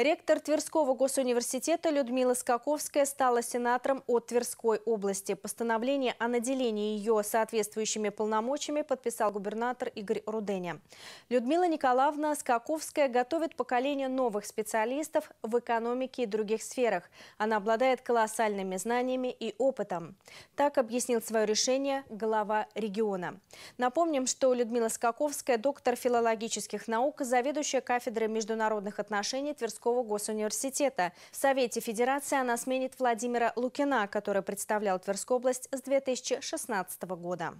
Ректор Тверского госуниверситета Людмила Скаковская стала сенатором от Тверской области. Постановление о наделении ее соответствующими полномочиями подписал губернатор Игорь Руденя. Людмила Николаевна Скаковская готовит поколение новых специалистов в экономике и других сферах. Она обладает колоссальными знаниями и опытом. Так объяснил свое решение глава региона. Напомним, что Людмила Скаковская – доктор филологических наук, заведующая кафедрой международных отношений Тверского Московского госуниверситета. В Совете Федерации она сменит Владимира Лукина, который представлял Тверскую область с 2016 года.